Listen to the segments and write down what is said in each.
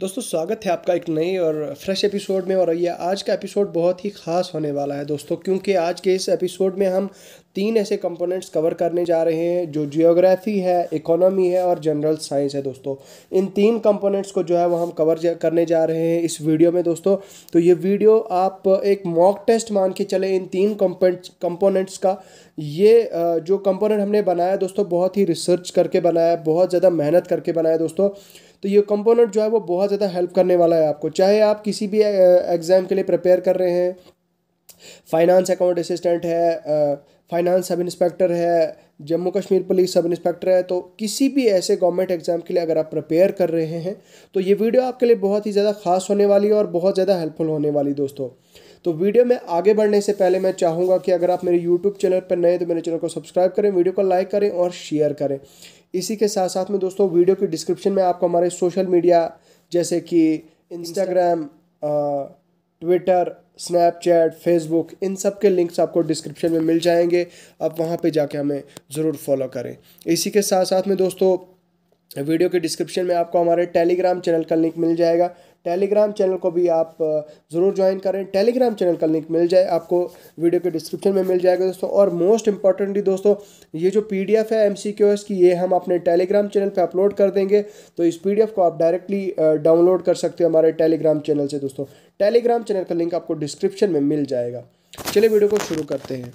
दोस्तों स्वागत है आपका एक नए और फ्रेश एपिसोड में और ये आज का एपिसोड बहुत ही ख़ास होने वाला है दोस्तों क्योंकि आज के इस एपिसोड में हम तीन ऐसे कंपोनेंट्स कवर करने जा रहे हैं जो जियोग्राफी है इकोनॉमी है और जनरल साइंस है दोस्तों इन तीन कंपोनेंट्स को जो है वो हम कवर करने जा रहे हैं इस वीडियो में दोस्तों तो ये वीडियो आप एक मॉक टेस्ट मान के चले इन तीन कंपोनेंट्स का ये जो कंपोनेंट हमने बनाया दोस्तों बहुत ही रिसर्च करके बनाया बहुत ज़्यादा मेहनत करके बनाया दोस्तों तो ये कंपोनेंट जो है वो बहुत ज़्यादा हेल्प करने वाला है आपको चाहे आप किसी भी एग्ज़ाम के लिए प्रिपेयर कर रहे हैं फाइनेंस अकाउंट असिस्टेंट है फाइनेंस सब इंस्पेक्टर है Jammu Kashmir police sub inspector है तो किसी भी ऐसे गवर्नमेंट एग्ज़ाम के लिए अगर आप प्रिपेयर कर रहे हैं तो ये वीडियो आपके लिए बहुत ही ज़्यादा खास होने वाली है और बहुत ज़्यादा हेल्पफुल होने वाली दोस्तों तो वीडियो में आगे बढ़ने से पहले मैं चाहूँगा कि अगर आप मेरे यूट्यूब चैनल पर नए तो मेरे चैनल को सब्सक्राइब करें वीडियो को लाइक करें और शेयर करें इसी के साथ साथ में दोस्तों वीडियो की डिस्क्रिप्शन में आपको हमारे सोशल मीडिया जैसे कि इंस्टाग्राम ट्विटर स्नैपचैट फेसबुक इन सब के लिंक्स आपको डिस्क्रिप्शन में मिल जाएंगे आप वहाँ पे जाके हमें ज़रूर फॉलो करें इसी के साथ साथ में दोस्तों वीडियो के डिस्क्रिप्शन में आपको हमारे टेलीग्राम चैनल का लिंक मिल जाएगा टेलीग्राम चैनल को भी आप ज़रूर ज्वाइन करें टेलीग्राम चैनल का लिंक मिल जाए आपको वीडियो के डिस्क्रिप्शन में मिल जाएगा दोस्तों और मोस्ट इंपॉर्टेंटली दोस्तों ये जो पी है एम की ये हम अपने टेलीग्राम चैनल पर अपलोड कर देंगे तो इस पी को आप डायरेक्टली डाउनलोड कर सकते हो हमारे टेलीग्राम चैनल से दोस्तों टेलीग्राम चैनल का लिंक आपको डिस्क्रिप्शन में मिल जाएगा चलिए वीडियो को शुरू करते हैं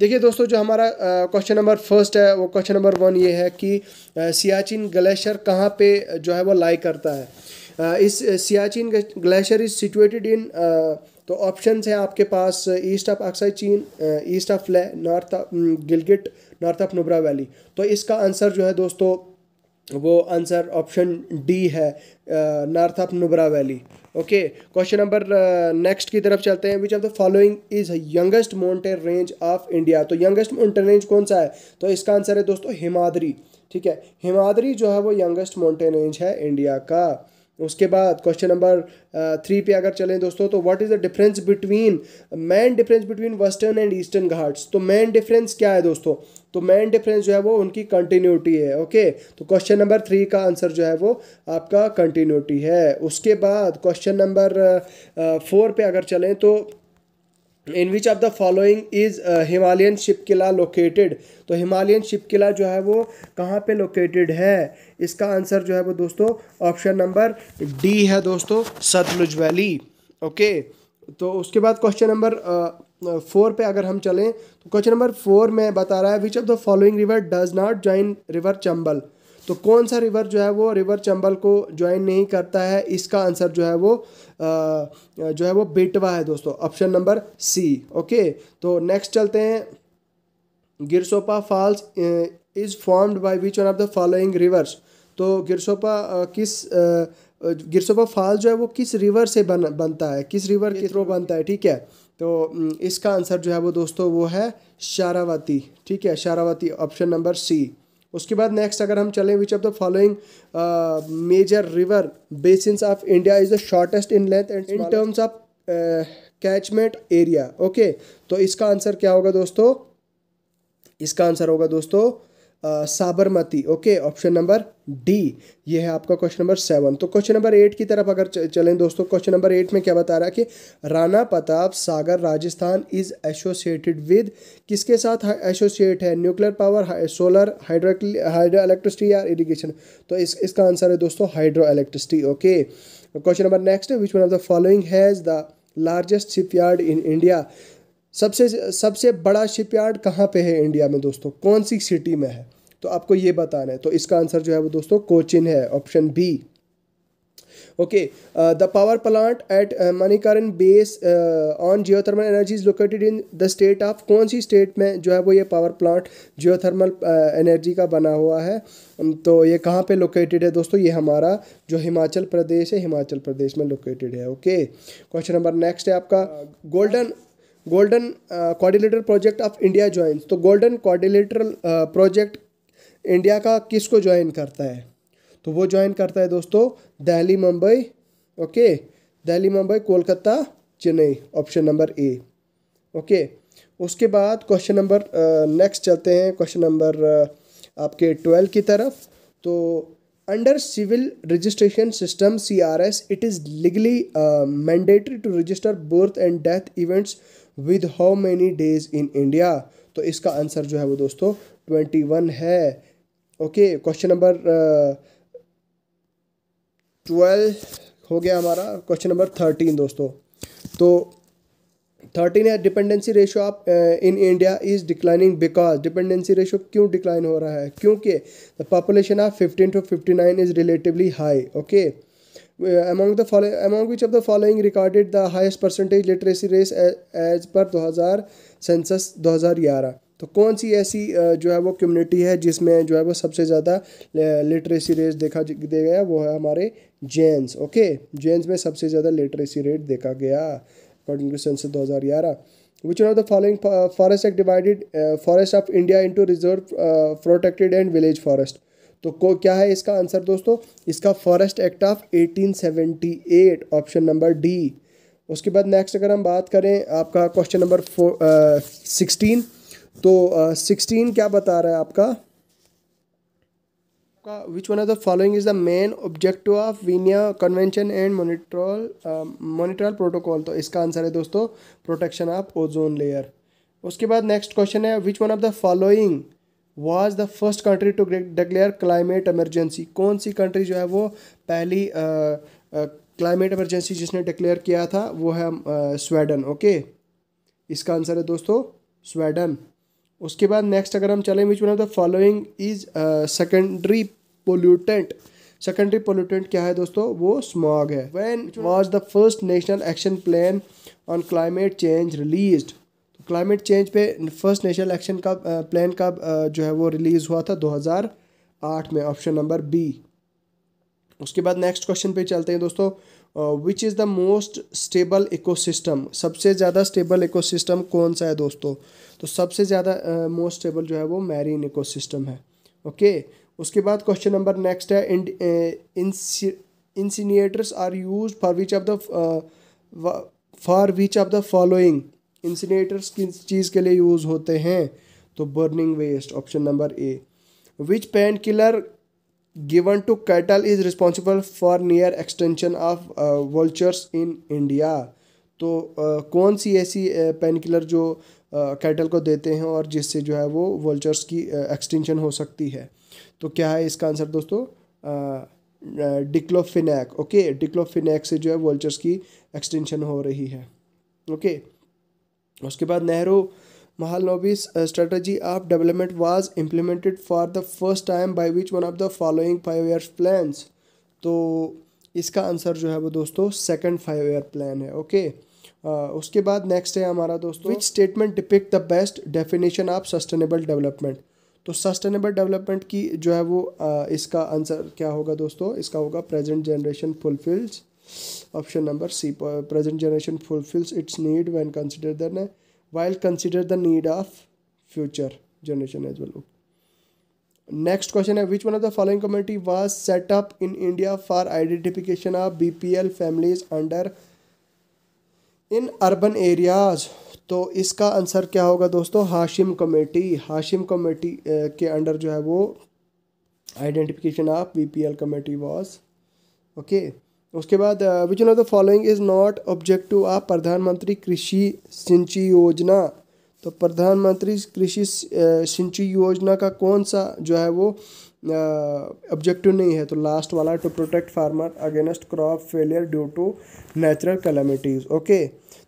देखिए दोस्तों जो हमारा क्वेश्चन नंबर फर्स्ट है वो क्वेश्चन नंबर वन ये है कि सियाचिन ग्लेशियर कहाँ पे जो है वो लाई करता है Uh, इस uh, Siachen glacier is situated in तो ऑप्शन हैं आपके पास east of Aksai Chin east of Leh north Gilgit north of Nubra valley तो इसका आंसर जो है दोस्तों वो आंसर ऑप्शन डी है north of Nubra valley okay question number next की तरफ चलते हैं which of the following is youngest mountain range of India तो यंगेस्ट माउंटेन रेंज कौन सा है तो इसका आंसर है दोस्तों हिमाद्री ठीक है हिमाद्री जो है वो यंगेस्ट माउंटेन रेंज है इंडिया का उसके बाद क्वेश्चन नंबर थ्री पे अगर चलें दोस्तों तो what is the difference between main difference between western and eastern Ghats तो मैन डिफरेंस क्या है दोस्तों तो मैन डिफरेंस जो है वो उनकी कंटिन्यूटी है ओके तो क्वेश्चन नंबर थ्री का आंसर जो है वो आपका कंटिन्यूटी है उसके बाद क्वेश्चन नंबर फोर पे अगर चलें तो in which of the following is Himalayan Shipki La located तो हिमालयन शिप किला जो है वो कहाँ पे लोकेटेड है इसका आंसर जो है वो दोस्तों ऑप्शन नंबर डी है दोस्तों सतलुज वैली ओके तो उसके बाद क्वेश्चन नंबर फोर पे अगर हम चलें तो क्वेश्चन नंबर फोर में बता रहा है which of the following river does not join river Chambal तो कौन सा रिवर जो है वो रिवर चंबल को ज्वाइन नहीं करता है इसका आंसर जो है वो जो है वो बेटवा है दोस्तों ऑप्शन नंबर सी ओके तो नेक्स्ट चलते हैं Gersoppa falls is formed by which one of the following rivers तो गिरसोपा किस गिरसोपा फॉल जो है वो किस रिवर से बन बनता है किस रिवर के थ्रू बनता है ठीक है तो इसका आंसर जो है वो दोस्तों वो है शारावती ठीक है शारावती ऑप्शन नंबर सी उसके बाद नेक्स्ट अगर हम चलें which of the following major river basin of India is the shortest in length and in terms of catchment area okay तो इसका आंसर क्या होगा दोस्तों इसका आंसर होगा दोस्तों Sabarmati okay option number D ये है आपका क्वेश्चन नंबर सेवन तो क्वेश्चन नंबर एट की तरफ अगर चलें दोस्तों क्वेश्चन नंबर एट में क्या बता रहा है कि Rana Pratap Sagar Rajasthan is associated with किसके साथ एसोसिएट है nuclear power solar hydro hydro electricity या इरीगेशन तो इस इसका आंसर है दोस्तों hydro electricity okay question number next which one of the following has the largest shipyard in India सबसे सबसे बड़ा शिपयार्ड कहाँ पे है इंडिया में दोस्तों कौन सी सिटी में है तो आपको ये बताना है तो इसका आंसर जो है वो दोस्तों कोचिन है option B okay the power plant at Manikaran base on geothermal energy is located in the state of कौन सी स्टेट में जो है वो ये पावर प्लांट जियोथर्मल एनर्जी का बना हुआ है um, तो ये कहाँ पे लोकेटेड है दोस्तों ये हमारा जो हिमाचल प्रदेश है हिमाचल प्रदेश में लोकेटेड है ओके क्वेश्चन नंबर नेक्स्ट है आपका golden uh, golden coordinator project of India joins तो गोल्डन कोऑर्डिनेटर प्रोजेक्ट इंडिया का किसको ज्वाइन करता है तो वो ज्वाइन करता है दोस्तों Delhi Mumbai okay Delhi Mumbai Kolkata Chennai option number A okay उसके बाद क्वेश्चन नंबर नेक्स्ट चलते हैं क्वेश्चन नंबर uh, आपके ट्वेल्व की तरफ तो under civil registration system C R S it is legally mandatory to register birth and death events with how many days in India तो इसका आंसर जो है वो दोस्तों ट्वेंटी वन है ओके क्वेश्चन नंबर ट्वेल्व हो गया हमारा क्वेश्चन नंबर थर्टीन दोस्तों तो थर्टीन है डिपेंडेंसी रेशो आप in India is declining because dependency ratio क्यों डिक्लाइन हो रहा है क्योंकि the population of fifteen to fifty nine is relatively high okay among which of the following recorded the highest percentage literacy race as per दो हज़ार census दो हज़ार ग्यारह तो कौन सी ऐसी जो है वो कम्युनिटी है जिसमें जो है वो सबसे ज़्यादा लिटरेसी रेट देखा दिया गया वो है हमारे जेंस ओके जेंस में सबसे ज़्यादा लिटरेसी रेट देखा गया अकॉर्डिंग टू सेंसस 2011 हज़ार ग्यारह which are the following forest act divided forest of India into reserve protected and village forest तो को क्या है इसका आंसर दोस्तों इसका forest act of 1878 option number D उसके बाद नेक्स्ट अगर हम बात करें आपका क्वेश्चन नंबर फोर सिक्सटीन तो सिक्सटीन uh, क्या बता रहा है आपका का which one of the following is the main objective of Vienna convention and मोनिट्रोल मोनिट्रोल protocol तो इसका आंसर है दोस्तों प्रोटेक्शन ऑफ ओजोन लेयर उसके बाद नेक्स्ट क्वेश्चन है which one of the following was the first country to declare climate emergency कौन सी country जो है वो पहली क्लाइमेट एमरजेंसी जिसने डिक्लेयर किया था वो है स्वेडन ओके okay? इसका आंसर है दोस्तों स्वेडन उसके बाद नेक्स्ट अगर हम चलें बीच में the following is secondary pollutant secondary pollutant क्या है दोस्तों वो स्मॉग है when was the first national action plan on climate change release climate change पे फर्स्ट नेशनल एक्शन का प्लान का जो है वो रिलीज़ हुआ था 2008 में ऑप्शन नंबर बी उसके बाद नेक्स्ट क्वेश्चन पे चलते हैं दोस्तों which is the most stable ecosystem सबसे ज़्यादा स्टेबल इकोसिस्टम कौन सा है दोस्तों तो सबसे ज़्यादा मोस्ट स्टेबल जो है वो marine ecosystem okay okay okay? उसके बाद क्वेश्चन नंबर नेक्स्ट है incinerators are use for which of the for which of the following incinerators किस चीज़ के लिए यूज़ होते हैं तो burning waste option number A which pain killer given to cattle is responsible for near extension of vultures in India तो uh, कौन सी ऐसी पेन uh, किलर जो कैटल uh, को देते हैं और जिससे जो है वो वल्चर्स की एक्सटेंशन uh, हो सकती है तो क्या है इसका आंसर दोस्तों डिक्लोफिनैक ओके डिक्लोफिनैक से जो है वल्चर्स की एक्सटेंशन हो रही है ओके okay? उसके बाद Nehru Mahalnobi's strategy of development was implemented for the first time by which one of the following five year plan तो इसका आंसर जो है वो दोस्तों सेकंड फाइव ईयर प्लान है ओके uh, उसके बाद नेक्स्ट है हमारा दोस्तों which statement depict the best definition of sustainable development तो सस्टेनेबल डेवलपमेंट की जो है वो uh, इसका आंसर क्या होगा दोस्तों इसका होगा present generation fulfils option number C present generation fulfils its need when consider the while consider the need of future generation as well next question है which one of the following committee was set up in India for identification of B P L families under in urban areas तो इसका answer क्या होगा दोस्तों Hashim committee Hashim committee के under जो है वो identification of B P L committee was okay उसके बाद which of the following is not object आ प्रधानमंत्री कृषि सिंची योजना तो प्रधानमंत्री कृषि सिंची योजना का कौन सा जो है वो ऑब्जेक्टिव uh, नहीं है तो लास्ट वाला to protect farmer against crop failure due to natural calamities okay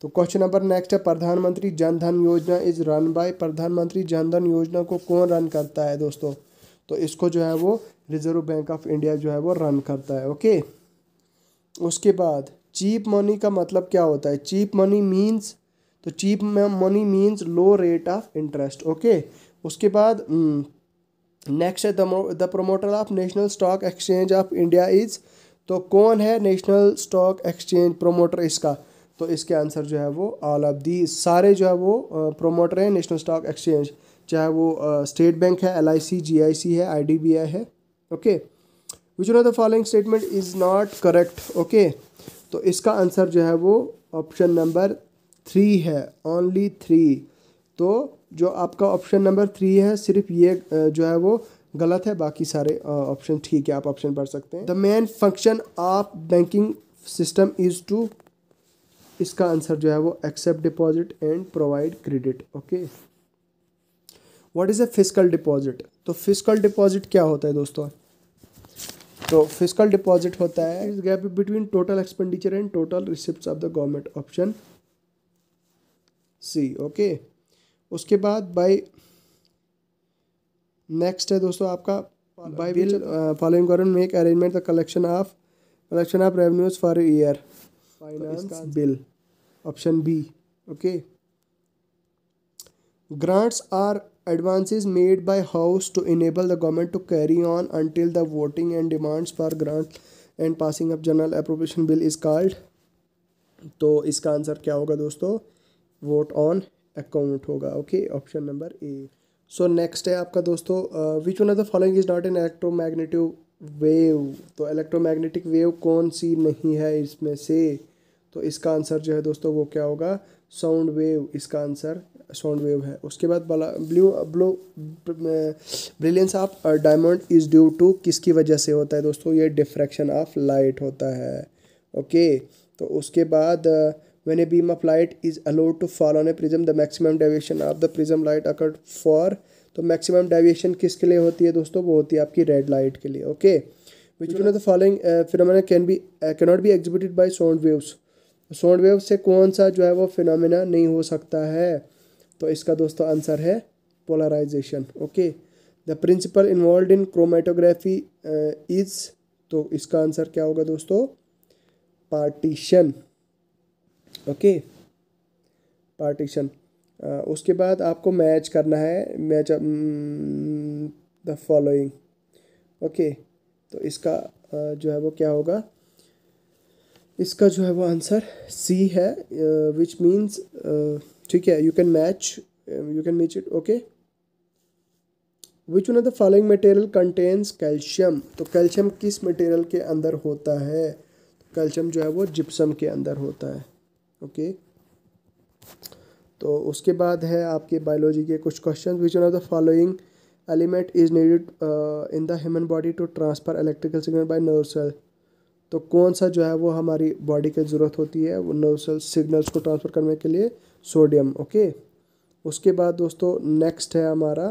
तो क्वेश्चन नंबर नेक्स्ट है प्रधानमंत्री जन धन योजना इज रन बाय प्रधानमंत्री जन धन योजना को कौन रन करता है दोस्तों तो इसको जो है वो रिजर्व बैंक ऑफ इंडिया जो है वो रन करता है ओके okay? उसके बाद चीप मनी का मतलब क्या होता है चीप मनी मीन्स तो cheap money means low rate of interest okay उसके बाद नेक्स्ट हम्म, है the promoter of national stock exchange of India is तो कौन है नेशनल स्टॉक एक्सचेंज प्रोमोटर इसका तो इसके आंसर जो है वो ऑल ऑफ दी सारे जो है वो प्रोमोटर हैं नेशनल स्टॉक एक्सचेंज चाहे वो स्टेट बैंक है L I C G I C है आई डी बी आई है okay okay? Which of the following statement is not correct okay तो इसका आंसर जो है वो ऑप्शन नंबर थ्री है ओनली थ्री तो जो आपका ऑप्शन नंबर थ्री है सिर्फ ये जो है वो गलत है बाकी सारे ऑप्शन ठीक है आप ऑप्शन पढ़ सकते हैं the main function of banking system is to इसका आंसर जो है वो accept deposit and provide credit okay what is a physical deposit तो फिजिकल डिपॉजिट क्या होता है दोस्तों तो फिजिकल डिपॉजिट होता है इस gap between total expenditure and total receipt of the government option C okay उसके बाद बाई नेक्स्ट है दोस्तों आपका by bill following government make arrangement the collection of collection of revenues for year finance bill option B okay Grants are advances made by House to enable the government to carry on until the voting and demands for grants and passing of general appropriation bill is called. तो इसका answer क्या होगा दोस्तों vote on account होगा okay option number A so next है आपका दोस्तों which one of the following is not an electromagnetic wave तो इलेक्ट्रोमैग्नेटिक वेव कौन सी नहीं है इसमें से तो इसका आंसर जो है दोस्तों वो क्या होगा साउंड वेव इसका आंसर साउंड वेव है उसके बाद blue blue brilliance of diamond is due to किसकी वजह से होता है दोस्तों ये डिफ्रैक्शन ऑफ लाइट होता है ओके तो उसके बाद when a beam of light is allowed to follow on a the the maximum of the prism light light for तो मैक्सिमम डेविएशन किसके लिए होती है दोस्तों वो होती है आपकी रेड लाइट के लिए okay which one of the following phenomena can be can not be exhibited by sound waves sound wave से कौन सा जो है वो फिनोमिना नहीं हो सकता है तो इसका दोस्तों आंसर है polarisation okay the principle involve in chromatography is तो इसका आंसर क्या होगा दोस्तों पार्टीशन ओके पार्टीशन उसके बाद आपको मैच करना है मैच द फॉलोइंग ओके तो इसका uh, जो है वो क्या होगा इसका जो है वो आंसर सी है विच uh, मीन्स ठीक है you can match you can match it okay which one of the following material contains calcium तो कैल्शियम किस मटेरियल के अंदर होता है कैल्शियम तो जो है वो जिप्सम के अंदर होता है ओके तो उसके बाद है आपके बायोलॉजी के कुछ question which one of the following element is needed in the human body to transfer electrical signal by nerve cell तो कौन सा जो है वो हमारी बॉडी की ज़रूरत होती है वो नर्व सेल सिग्नल्स को ट्रांसफ़र करने के लिए सोडियम ओके उसके बाद दोस्तों नेक्स्ट है हमारा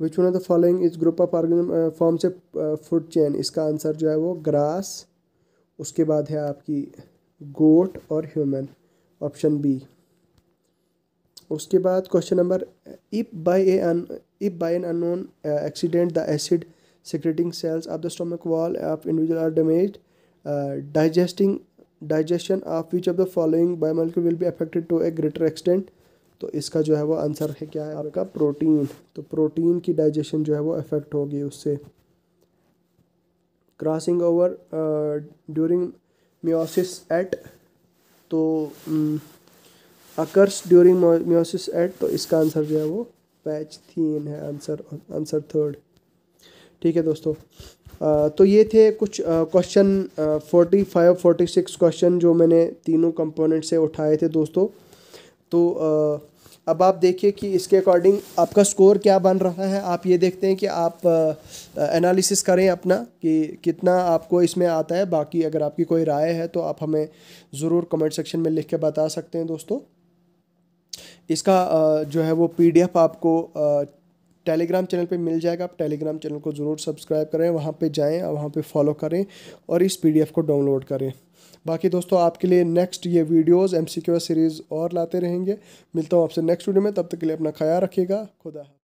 which one of the following is group of organism form से फूड uh, चेन इसका आंसर जो है वो ग्रास उसके बाद है आपकी गोट और ह्यूमन ऑप्शन बी उसके बाद question number if by a if by an unknown accident the acid secreting cells of the stomach wall of individual are damage digesting digestion of which of the following biomolecule will be affected to a greater extent तो इसका जो है वो answer है क्या है आपका protein तो प्रोटीन की डाइजेशन जो है वो अफेक्ट होगी उससे crossing over during meiosis at तो अकर्स ड्यूरिंग म्योसिस एट तो इसका आंसर जो है वो पैच थीन है आंसर आंसर थर्ड ठीक है दोस्तों तो ये थे कुछ question forty five forty six question जो मैंने तीनों कंपोनेंट से उठाए थे दोस्तों तो अब आप देखिए कि इसके अकॉर्डिंग आपका स्कोर क्या बन रहा है आप ये देखते हैं कि आप एनालिसिस करें अपना कि कितना आपको इसमें आता है बाकी अगर आपकी कोई राय है तो आप हमें ज़रूर कमेंट सेक्शन में लिख के बता सकते हैं दोस्तों इसका जो है वो पीडीएफ आपको टेलीग्राम चैनल पे मिल जाएगा आप टेलीग्राम चैनल को ज़रूर सब्सक्राइब करें वहाँ पे जाएं और वहाँ पे फॉलो करें और इस पीडीएफ को डाउनलोड करें बाकी दोस्तों आपके लिए नेक्स्ट ये वीडियोस एमसीक्यू सीरीज़ और लाते रहेंगे मिलता हूँ आपसे नेक्स्ट वीडियो में तब तक के लिए अपना ख्याल रखिएगा खुदा